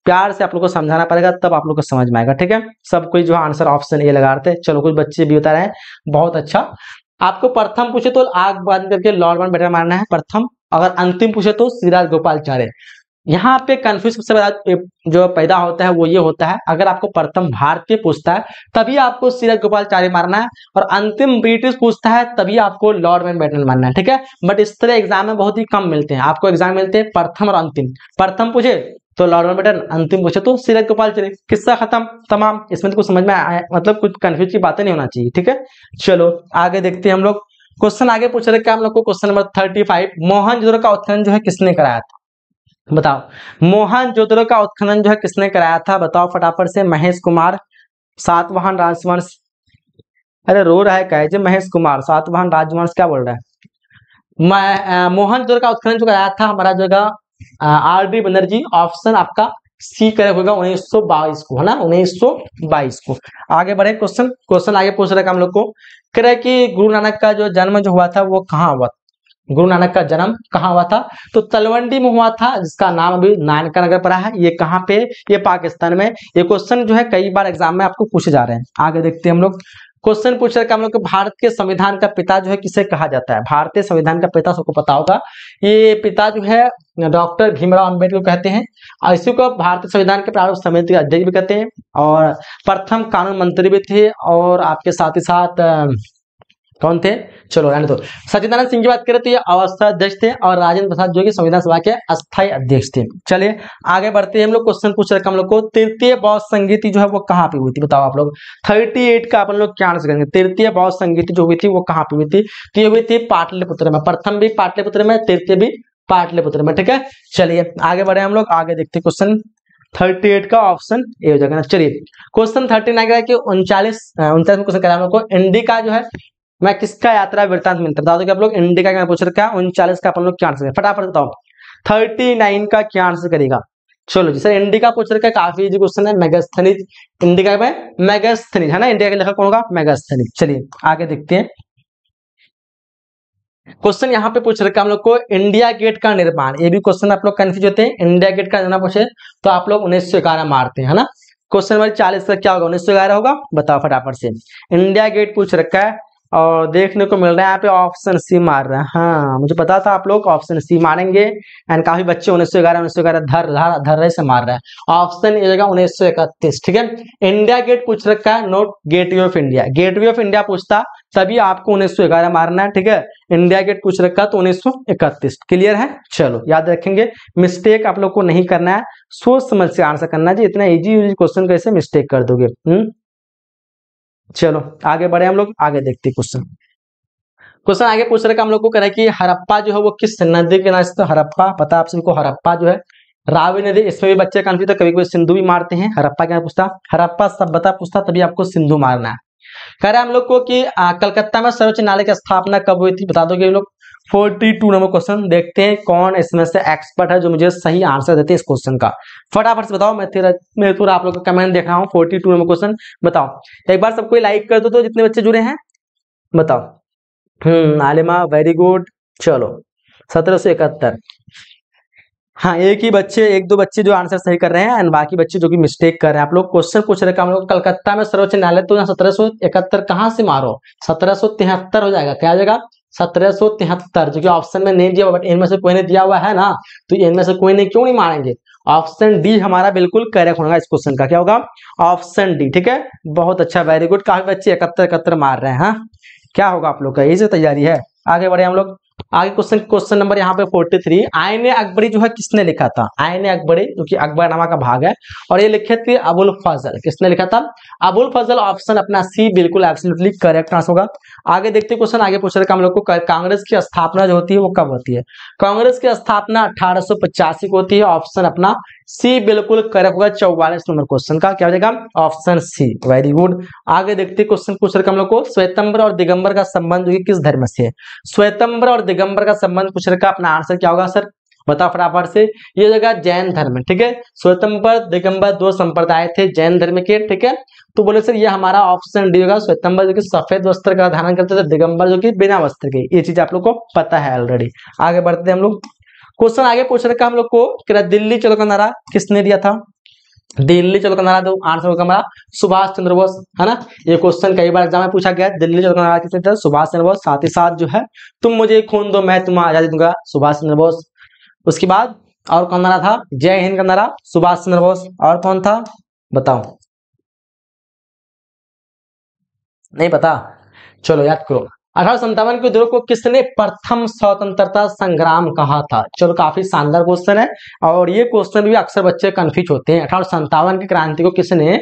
प्यार से आप लोग को समझाना पड़ेगा तब आप लोग को समझ में आएगा ठीक है सब कोई जो आंसर ऑप्शन ए लगा रहे थे चलो कुछ बच्चे भी बता रहे हैं बहुत अच्छा आपको प्रथम पूछे तो आग बंद करके लॉर्ड वन बेटर मारना है प्रथम अगर अंतिम पूछे तो सिराज चारे यहाँ पे कंफ्यूज सबसे बड़ा जो पैदा होता है वो ये होता है अगर आपको प्रथम भारतीय पूछता है तभी आपको सीरज चार्य मारना है और अंतिम ब्रिटिश पूछता है तभी आपको लॉर्ड मैन बैटल मारना है ठीक है बट इस तरह एग्जाम में बहुत ही कम मिलते हैं आपको एग्जाम मिलते हैं प्रथम और अंतिम प्रथम पूछे तो लॉर्ड मेटन अंतिम पूछे तो सीरत गोपाल चले किस्सा खत्म तमाम इसमें तो कुछ समझ में आया मतलब कुछ कंफ्यूज की बातें नहीं होना चाहिए ठीक है चलो आगे देखते हैं हम लोग क्वेश्चन आगे पूछ रहे हम लोग को question number thirty five Mohenjodaro का उत्खनन जो है किसने कराया था बताओ मोहन जोधरो का उत्खनन जो है किसने कराया था बताओ फटाफट से महेश कुमार सातवाहन राजवंश अरे रो रहा है कहे कैजे महेश कुमार सातवाहन राजवंश क्या बोल रहा है मोहन जोधरो का उत्खनन जो कराया था हमारा जगह आर डी बनर्जी ऑप्शन आपका सी करेक्ट होगा उन्नीस को है ना उन्नीस को आगे बढ़े क्वेश्चन क्वेश्चन आगे पूछ रहे हम लोग को कह रहे कि गुरु नानक का जो जन्म जो हुआ था वो कहाँ हुआ गुरु नानक का जन्म कहाँ हुआ था तो तलवंडी में हुआ था जिसका नाम अभी नानका नगर पड़ा है ये कहाँ पे ये पाकिस्तान में ये क्वेश्चन जो है कई बार एग्जाम में आपको पूछे जा रहे हैं आगे देखते हैं हम लोग क्वेश्चन पूछ रखा हम लोग भारत के संविधान का पिता जो है किसे कहा जाता है भारतीय संविधान का पिता सबको पता होगा ये पिता जो है डॉक्टर भीमराव अंबेडकर कहते हैं और इसी को भारतीय संविधान के प्रारूप समिति अध्यक्ष भी कहते हैं और प्रथम कानून मंत्री भी थे और आपके साथ ही साथ कौन थे चलो रहने दो सचिदानंद सिंह की बात करें तो ये अवस्था अध्यक्ष थे और राजेंद्र प्रसाद जो कि संविधान सभा के अस्थायी अध्यक्ष थे चलिए आगे बढ़ते हैं हम लोग क्वेश्चन पूछ रखा हम लोग को तृतीय बौद्ध संगीति जो है वो कहाँ पे हुई थी बताओ आप लोग थर्टी एट का अपन लोग क्या आंसर करेंगे तृतीय बौद्ध संगीति जो हुई थी वो कहाँ पे हुई थी तो ये हुई थी पाटलिपुत्र में प्रथम भी पाटलिपुत्र में तृतीय भी पाटलिपुत्र में ठीक है चलिए आगे बढ़े हम लोग आगे देखते क्वेश्चन थर्टी एट का ऑप्शन ए हो जाएगा चलिए क्वेश्चन थर्टी नाइन का कि उनचालीस उनचालीस में क्वेश्चन करा हम लोग को इंडी का जो है मैं किसका यात्रा वृत्तांत मिलता बता दो कि आप लोग इंडिका का पूछ रखा है उनचालीस का अपन लोग क्या आंसर फटाफट बताओ थर्टी नाइन का क्या आंसर करेगा चलो जी सर इंडिका पूछ रखा है काफी इजी क्वेश्चन है मेगास्थनीज इंडिका में मेगास्थनीज है ना इंडिया का लेखक कौन होगा मेगास्थनीज चलिए आगे देखते हैं क्वेश्चन यहाँ पे पूछ रखा है हम लोग को इंडिया गेट का निर्माण ये भी क्वेश्चन आप लोग कंफ्यूज होते हैं इंडिया गेट का निर्माण पूछे तो आप लोग उन्नीस सौ ग्यारह मारते हैं ना क्वेश्चन नंबर चालीस का क्या होगा उन्नीस सौ ग्यारह होगा बताओ फटाफट से इंडिया गेट पूछ रखा है और देखने को मिल रहा है यहाँ पे ऑप्शन सी मार रहे है हाँ मुझे पता था आप लोग ऑप्शन सी मारेंगे एंड काफी बच्चे उन्नीस सौ ग्यारह उन्नीस सौ ग्यारह धर धर धर से मार रहे हैं ऑप्शन ये जगह उन्नीस सौ इकतीस ठीक है इंडिया गेट पूछ रखा है not gateway of India gateway of India पूछता तभी आपको उन्नीस सौ ग्यारह मारना है ठीक है इंडिया गेट पूछ रखा है तो उन्नीस सौ इकतीस क्लियर है चलो याद रखेंगे मिस्टेक आप लोग को नहीं करना है सोच समझ से आंसर करना चाहिए इतना इजी इजी क्वेश्चन कैसे मिस्टेक कर दोगे हुँ? हम्म? चलो आगे बढ़े हम लोग आगे देखते क्वेश्चन क्वेश्चन आगे पूछ रहे हम लोग को करें कि हरप्पा जो है वो किस नदी के नाम हरप्पा पता आप सबको हरप्पा जो है रावी नदी इसमें भी बच्चे कन्फ्यूज कभी कभी सिंधु भी मारते हैं हरप्पा क्या पूछता हरप्पा सब बता पूछता तभी आपको सिंधु मारना है कह रहे हम लोग को कि कलकत्ता में सर्वोच्च न्यायालय की स्थापना कब हुई थी बता दोगे लोग फोर्टी टू नंबर क्वेश्चन देखते हैं कौन इसमें से एक्सपर्ट है जो मुझे सही आंसर देते हैं इस क्वेश्चन का फटाफट से बताओ मैं तेरा मैं पूरा आप लोग का कमेंट देख रहा हूँ फोर्टी टू नंबर क्वेश्चन बताओ एक बार सबको लाइक कर दो तो जितने बच्चे जुड़े हैं बताओ हम्म आलिमा वेरी गुड चलो सत्रह सौ इकहत्तर हाँ एक ही बच्चे एक दो बच्चे जो आंसर सही कर रहे हैं एंड बाकी बच्चे जो कि मिस्टेक कर रहे हैं आप लोग क्वेश्चन पूछ रहे हम लोग कलकत्ता में सर्वोच्च न्यायालय तो यहाँ सत्रह सौ इकहत्तर कहाँ से मारो सत्रह सौ तिहत्तर हो जाएगा क्या हो जाएगा सत्रह तिहत्तर जो कि ऑप्शन में नहीं दिया हुआ बट इनमें से कोई ने दिया हुआ है ना तो इनमें से कोई ने क्यों नहीं मारेंगे ऑप्शन डी हमारा बिल्कुल करेक्ट होगा इस क्वेश्चन का क्या होगा ऑप्शन डी ठीक है बहुत अच्छा वेरी गुड काफी बच्चे इकहत्तर इकहत्तर मार रहे हैं हा? क्या होगा आप लोग का यही से तैयारी है आगे बढ़े हम लोग आगे क्वेश्चन क्वेश्चन नंबर यहाँ पे 43 आयन अकबरी जो है किसने लिखा था आयन अकबरी जो कि अकबर नामा का भाग है और ये लिखे थे अबुल फजल किसने लिखा था अबुल फजल ऑप्शन अपना सी बिल्कुल एब्सोल्युटली करेक्ट आंसर होगा आगे देखते क्वेश्चन आगे पूछ रहे हम लोग को कांग्रेस की स्थापना जो होती है वो कब होती है कांग्रेस की स्थापना अठारह को होती है ऑप्शन अपना सी बिल्कुल करेक्ट होगा चौवालीस नंबर क्वेश्चन का क्या हो जाएगा ऑप्शन सी वेरी गुड आगे देखते क्वेश्चन पूछ रखा हम लोग को स्वेतंबर और दिगंबर का संबंध किस धर्म से है और दिगंबर का संबंध पूछ रखा अपना आंसर क्या होगा सर बताओ फटाफट से ये जगह जैन धर्म ठीक है स्वतंबर दिगंबर दो संप्रदाय थे जैन धर्म के ठीक है तो बोले सर ये हमारा ऑप्शन डी होगा स्वतंबर जो कि सफेद वस्त्र का धारण करते थे दिगंबर जो कि बिना वस्त्र के ये चीज आप लोग को पता है ऑलरेडी आगे बढ़ते हैं हम लोग क्वेश्चन आगे पूछ रखा हम लोग को दिल्ली चलो का नारा किसने दिया था दिल्ली चलो का नारा दो आंसर होगा हमारा सुभाष चंद्र बोस है ना ये क्वेश्चन कई बार एग्जाम में पूछा गया दिल्ली चलो का नारा किसने दिया सुभाष चंद्र बोस साथ ही साथ जो है तुम मुझे खून दो मैं तुम्हें आजादी दूंगा सुभाष चंद्र बोस उसके बाद और कौन नारा था जय हिंद का नारा सुभाष चंद्र बोस और कौन था बताओ नहीं पता चलो याद करो अठारह के को किसने प्रथम स्वतंत्रता संग्राम कहा था चलो काफी शानदार क्वेश्चन है और ये क्वेश्चन भी अक्सर बच्चे कंफ्यूज होते हैं अठारह की क्रांति को किसने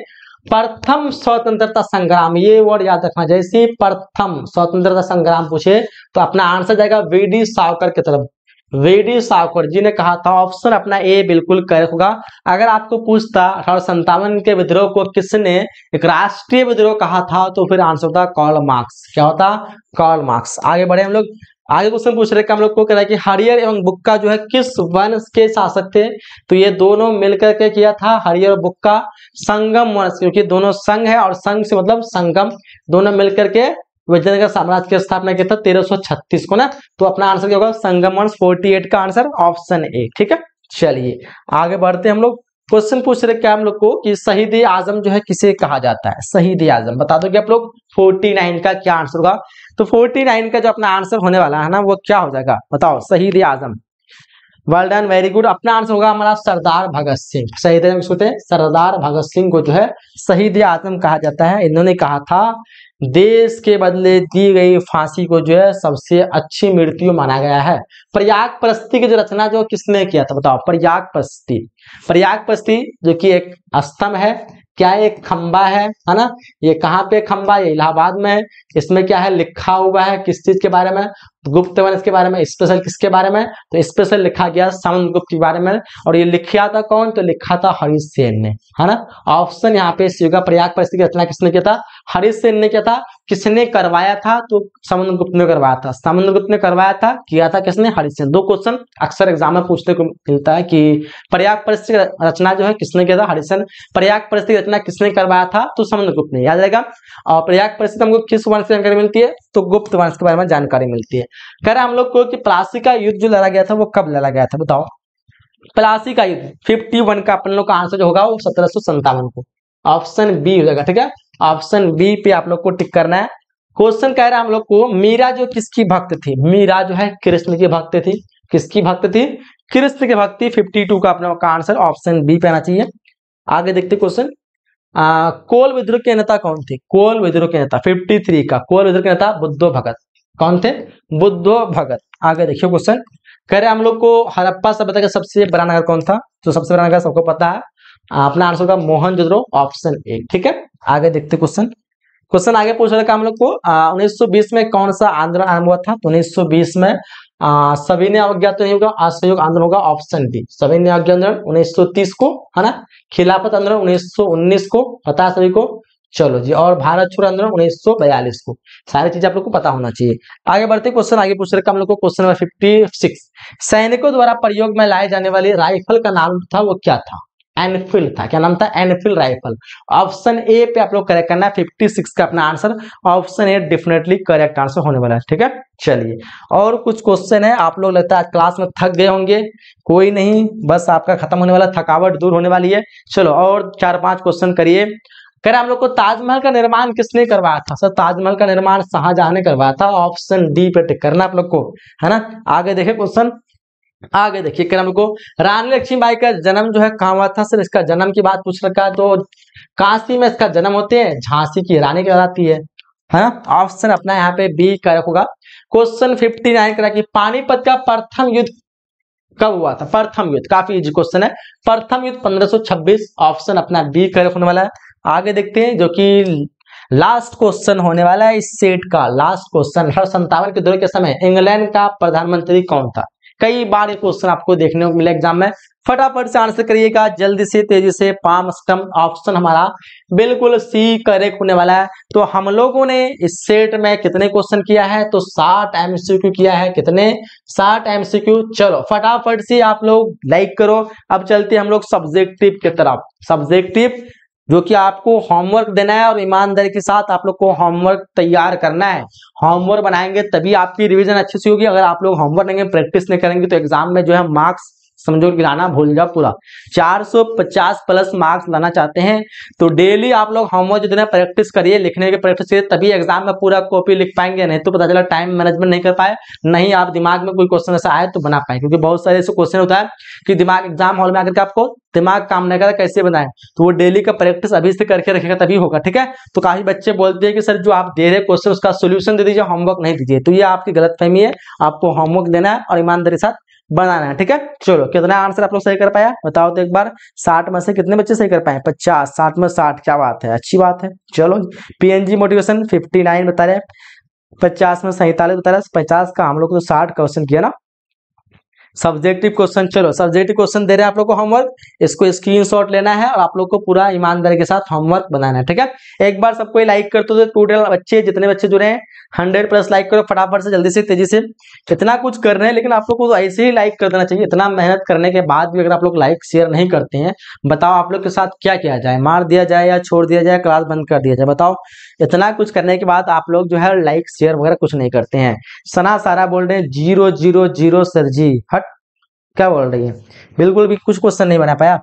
प्रथम स्वतंत्रता संग्राम ये वर्ड याद रखना जैसे प्रथम स्वतंत्रता संग्राम पूछे तो अपना आंसर जाएगा वी डी सावकर की तरफ वीडी सावकर जी ने कहा था ऑप्शन अपना ए बिल्कुल करेक्ट होगा अगर आपको पूछता अठारह संतावन के विद्रोह को किसने एक राष्ट्रीय विद्रोह कहा था तो फिर आंसर होता कॉल मार्क्स क्या होता कॉल मार्क्स आगे बढ़े हम लोग आगे क्वेश्चन पूछ रहे हम लोग को कह रहे हैं कि हरियर एवं बुक्का जो है किस वंश के शासक थे तो ये दोनों मिलकर के किया था हरियर और बुक्का संगम वंश क्योंकि दोनों संघ है और संघ से मतलब संगम दोनों मिलकर के विजयनगर साम्राज्य की स्थापना किया था तेरह को ना तो अपना आंसर क्या होगा संगमन एट का आंसर ऑप्शन ए ठीक है चलिए आगे बढ़ते हम लोग क्वेश्चन पूछ रहे क्या हम लोग को कि शहीद आजम जो है किसे कहा जाता है शहीद आजम बता दो कि आप लोग 49 का क्या आंसर होगा तो 49 का जो अपना आंसर होने वाला है ना वो क्या हो जाएगा बताओ शहीद आजम वेल डन वेरी गुड अपना आंसर होगा हमारा सरदार भगत सिंह शहीद आजम सोते सरदार भगत सिंह को जो है शहीद आजम कहा जाता है इन्होंने कहा था देश के बदले दी गई फांसी को जो है सबसे अच्छी मृत्यु माना गया है प्रयाग प्रस्ती की जो रचना जो किसने किया था बताओ प्रयाग प्रस्ती प्रयाग प्रस्ती जो कि एक स्तंभ है क्या एक खंबा है है ना ये कहाँ पे खंबा ये इलाहाबाद में है इसमें क्या है लिखा हुआ है किस चीज के बारे में गुप्त वंश के बारे में स्पेशल किसके बारे में तो स्पेशल लिखा गया सामंत गुप्त के बारे में और ये लिखा था कौन तो लिखा था हरीश सेन ने है ना ऑप्शन यहाँ पे युगा प्रयाग परिस्थिति की रचना किसने किया था हरीश सेन ने किया था किसने करवाया था तो सामंत गुप्त ने करवाया था सामंत गुप्त ने करवाया था किया था किसने हरीश सेन दो क्वेश्चन अक्सर एग्जाम में पूछने को मिलता है कि प्रयाग परिस्थिति रचना जो है किसने किया था हरिसेन प्रयाग परिस्थिति रचना किसने करवाया था तो समुद्र गुप्त ने याद रहेगा और प्रयाग परिस्थिति हमको किस वंश की जानकारी मिलती है तो गुप्त वंश के बारे में जानकारी मिलती है कह रहे हम लोग को कि प्लासी का युद्ध जो लड़ा गया था वो कब लड़ा गया था बताओ प्लासी का युद्ध फिफ्टी वन का अपन लोग का आंसर जो होगा वो सत्रह सो संतावन को ऑप्शन बी हो जाएगा ठीक है ऑप्शन बी पे आप लोग को टिक करना है क्वेश्चन कह रहा है हम लोग को मीरा जो किसकी भक्त थी मीरा जो है कृष्ण की भक्त थी किसकी भक्त थी कृष्ण की भक्ति फिफ्टी टू का अपने का आंसर ऑप्शन बी पे आना चाहिए आगे देखते क्वेश्चन कोल विद्रोह के नेता कौन थे कोल विद्रोह के नेता 53 का कोल विद्रोह के नेता बुद्धो भगत कौन थे बुद्ध भगत आगे देखिए क्वेश्चन कह रहे हम लोग को हरप्पा सभ्यता का सबसे बड़ा नगर कौन था तो सबसे बड़ा नगर सबको पता है अपना आंसर होगा मोहन जोद्रो ऑप्शन ए ठीक है आगे देखते क्वेश्चन क्वेश्चन आगे पूछ रहे हम लोग को उन्नीस सौ बीस में कौन सा आंदोलन आरंभ हुआ था तो उन्नीस सौ बीस में आ, सभी ने अवज्ञा तो नहीं होगा असहयोग आंदोलन होगा ऑप्शन डी सभी ने अवज्ञा आंदोलन उन्नीस को है ना खिलाफत आंदोलन 1919 को पता सभी को चलो जी और भारत छोड़ आंदोलन उन्नीस को सारी चीज आप लोग को पता होना चाहिए आगे बढ़ते क्वेश्चन आगे पूछ रहे हम लोग को क्वेश्चन नंबर फिफ्टी सिक्स सैनिकों द्वारा प्रयोग में लाए जाने वाली राइफल का नाम था वो क्या था एनफील्ड था क्या नाम था एनफील्ड राइफल ऑप्शन ए पे आप लोग करेक्ट करना है फिफ्टी सिक्स का अपना answer option A definitely correct answer होने वाला है ठीक है चलिए और कुछ क्वेश्चन है आप लोग लगता है क्लास में थक गए होंगे कोई नहीं बस आपका खत्म होने वाला थकावट दूर होने वाली है चलो और चार पांच क्वेश्चन करिए कह रहे हम लोग को ताजमहल का निर्माण किसने करवाया था सर ताजमहल का निर्माण शाहजहां ने करवाया था ऑप्शन डी पे टिक करना आप लोग को है ना आगे देखे क्वेश्चन आगे देखिए क्रम को रानी लक्ष्मीबाई का जन्म जो है कहाँ हुआ था सर इसका जन्म की बात पूछ रखा है तो काशी में इसका जन्म होते हैं झांसी की रानी कहलाती है है ना ऑप्शन अपना यहाँ पे बी का होगा क्वेश्चन फिफ्टी नाइन करा कि पानीपत का प्रथम युद्ध कब हुआ था प्रथम युद्ध काफी इजी क्वेश्चन है प्रथम युद्ध 1526 ऑप्शन अपना बी करेक्ट होने वाला है आगे देखते हैं जो कि लास्ट क्वेश्चन होने वाला है इस सेट का लास्ट क्वेश्चन हर संतावन के दौरे के समय इंग्लैंड का प्रधानमंत्री कौन था कई बार ये क्वेश्चन आपको देखने को मिला एग्जाम में फटाफट से आंसर करिएगा जल्दी से तेजी से पाम स्टम ऑप्शन हमारा बिल्कुल सी करेक्ट होने वाला है तो हम लोगों ने इस सेट में कितने क्वेश्चन किया है तो 60 एमसीक्यू किया है कितने 60 एमसीक्यू चलो फटाफट से आप लोग लाइक करो अब चलते हम लोग सब्जेक्टिव की तरफ सब्जेक्टिव जो कि आपको होमवर्क देना है और ईमानदारी के साथ आप लोग को होमवर्क तैयार करना है होमवर्क बनाएंगे तभी आपकी रिवीजन अच्छे से होगी अगर आप लोग होमवर्क नहीं प्रैक्टिस नहीं करेंगे तो एग्जाम में जो है मार्क्स समझो लाना भूल जाओ पूरा 450 प्लस मार्क्स लाना चाहते हैं तो डेली आप लोग होमवर्क जितने प्रैक्टिस करिए लिखने की प्रैक्टिस करिए तभी एग्जाम में पूरा कॉपी लिख पाएंगे नहीं तो पता चला टाइम मैनेजमेंट नहीं कर पाए नहीं आप दिमाग में कोई क्वेश्चन ऐसा आए तो बना पाए क्योंकि बहुत सारे ऐसे क्वेश्चन होता है कि दिमाग एग्जाम हॉल में आकर के आपको दिमाग काम नहीं करता कैसे बनाए तो वो डेली का प्रैक्टिस अभी से करके रखेगा तभी होगा ठीक है तो काफी बच्चे बोलते हैं कि सर जो आप दे रहे क्वेश्चन उसका सोल्यूशन दे दीजिए होमवर्क नहीं दीजिए तो ये आपकी गलत है आपको होमवर्क देना है और ईमानदारी साथ बनाना है ठीक है चलो कितना आंसर आप लोग सही कर पाया बताओ तो एक बार साठ में से कितने बच्चे सही कर पाए पचास साठ में साठ क्या बात है अच्छी बात है चलो पीएनजी मोटिवेशन फिफ्टी नाइन बता रहे पचास में सैतालीस बता रहे पचास का हम लोग तो साठ क्वेश्चन किया ना सब्जेक्टिव क्वेश्चन चलो सब्जेक्टिव क्वेश्चन दे रहे हैं आप लोग को होमवर्क इसको स्क्रीनशॉट लेना है और आप लोग को पूरा ईमानदारी के साथ होमवर्क बनाना है ठीक है एक बार सबको लाइक कर दो तो टोटल बच्चे जितने बच्चे जुड़े हैं हंड्रेड प्लस लाइक करो फटाफट से जल्दी से तेजी से इतना कुछ कर रहे हैं लेकिन आप लोग को तो ऐसे ही लाइक कर देना चाहिए इतना मेहनत करने के बाद भी अगर आप लोग लाइक शेयर नहीं करते हैं बताओ आप लोग के साथ क्या किया जाए मार दिया जाए या छोड़ दिया जाए क्लास बंद कर दिया जाए बताओ इतना कुछ करने के बाद आप लोग जो है लाइक शेयर वगैरह कुछ नहीं करते हैं सना सारा बोल रहे हैं zero zero zero sir ji हट क्या बोल रही है बिल्कुल भी कुछ क्वेश्चन नहीं बना पाया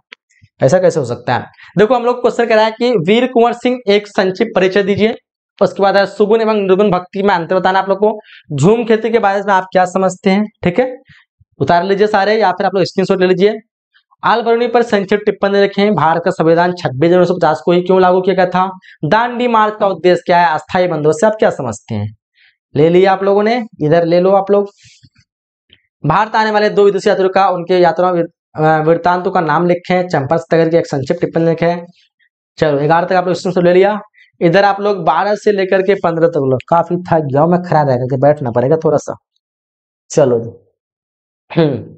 ऐसा कैसे हो सकता है देखो हम लोग क्वेश्चन कह रहा है कि वीर कुंवर सिंह एक संक्षिप्त परिचय दीजिए उसके बाद है सुगुण एवं निर्गुण भक्ति में अंतर बताना आप लोग को झूम खेती के बारे में आप क्या समझते हैं ठीक है उतार लीजिए सारे या फिर आप लोग स्क्रीन ले लीजिए आल बरौनी पर संक्षिप्त टिप्पणी रखे भारत का संविधान छब्बीस जनवरी सौ पचास को ही क्यों लागू किया गया था दांडी मार्च का उद्देश्य क्या है अस्थायी बंदोबस्त से आप क्या समझते हैं ले लिया आप लोगों ने इधर ले लो आप लोग भारत आने वाले दो विदेशी यात्रियों का उनके यात्रा वृत्तांतों का नाम लिखें चंपा तगर की एक संक्षिप्त टिप्पणी लिखें चलो ग्यारह तक आप लोग ले लिया इधर आप लोग बारह से लेकर के पंद्रह तक लोग काफी था गया में खड़ा रहेगा कि बैठना पड़ेगा थोड़ा सा चलो जी हम्म।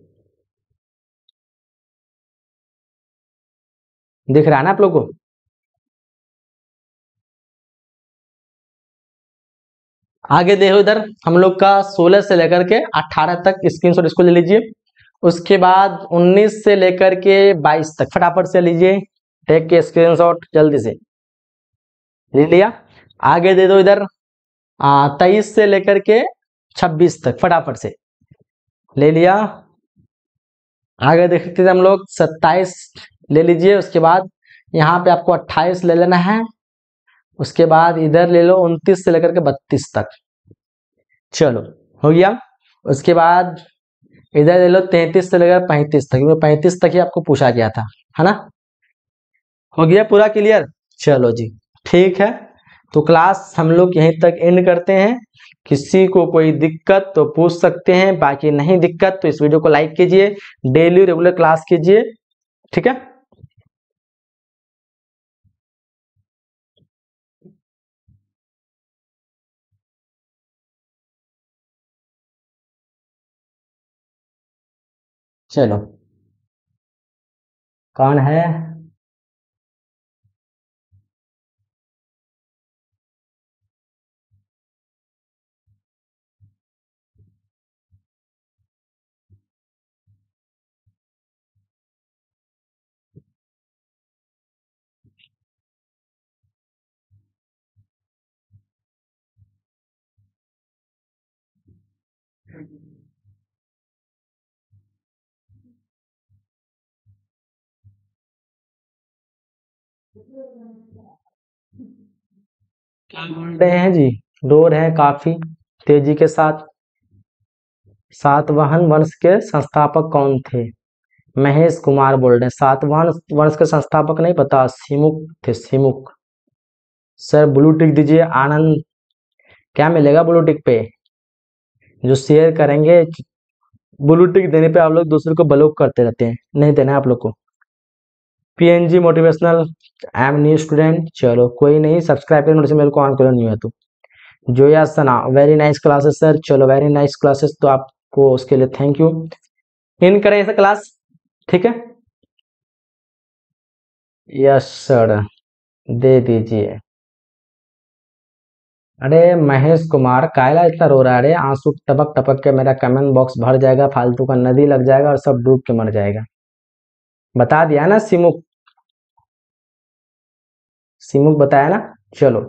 दिख रहा है ना आप लोगों को आगे देखो इधर हम लोग का 16 से लेकर के 18 तक स्क्रीनशॉट इसको ले लीजिए उसके बाद 19 से लेकर के 22 तक फटाफट से लीजिए टेक के स्क्रीनशॉट जल्दी से ले लिया आगे दे दो इधर तेईस से लेकर के छब्बीस तक फटाफट से ले लिया आगे देखते थे हम लोग सत्ताईस ले लीजिए उसके बाद यहाँ पे आपको अट्ठाईस ले लेना है उसके बाद इधर ले लो उनतीस से लेकर के बत्तीस तक चलो हो गया उसके बाद इधर ले लो तैतीस से लेकर पैंतीस तक पैंतीस तक ही आपको पूछा गया था है ना हो गया पूरा क्लियर चलो जी ठीक है तो क्लास हम लोग यहीं तक एंड करते हैं किसी को कोई दिक्कत तो पूछ सकते हैं बाकी नहीं दिक्कत तो इस वीडियो को लाइक कीजिए डेली रेगुलर क्लास कीजिए ठीक है चलो कौन है क्या बोल रहे हैं जी डोर है काफी तेजी के साथ सातवाहन वंश के संस्थापक कौन थे महेश कुमार बोल रहे हैं सातवाहन वंश के संस्थापक नहीं पता सिमुक थे सिमुक सर ब्लू टिक दीजिए आनंद क्या मिलेगा ब्लू टिक पे जो शेयर करेंगे ब्लू टिक देने पे आप लोग दूसरे को ब्लॉक करते रहते हैं नहीं देना आप लोग को PNG motivational I am new student चलो कोई नहीं सब्सक्राइब करने से मेरे को ऑन करो न्यू है तो Zoya Sana very nice classes sir चलो वेरी नाइस क्लासेस तो आपको उसके लिए थैंक यू इन करें ऐसा क्लास ठीक है यस सर दे दीजिए अरे महेश कुमार कायला इतना रो रहा है अरे आंसू टपक टपक के मेरा कमेंट बॉक्स भर जाएगा फालतू का नदी लग जाएगा और सब डूब के मर जाएगा बता दिया ना सिमुक सिमुक बताया ना चलो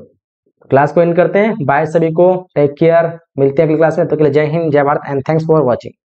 क्लास को एंड करते हैं बाय सभी को टेक केयर मिलते हैं अगली क्लास में तो के लिए जय हिंद जय Bharat and thanks for watching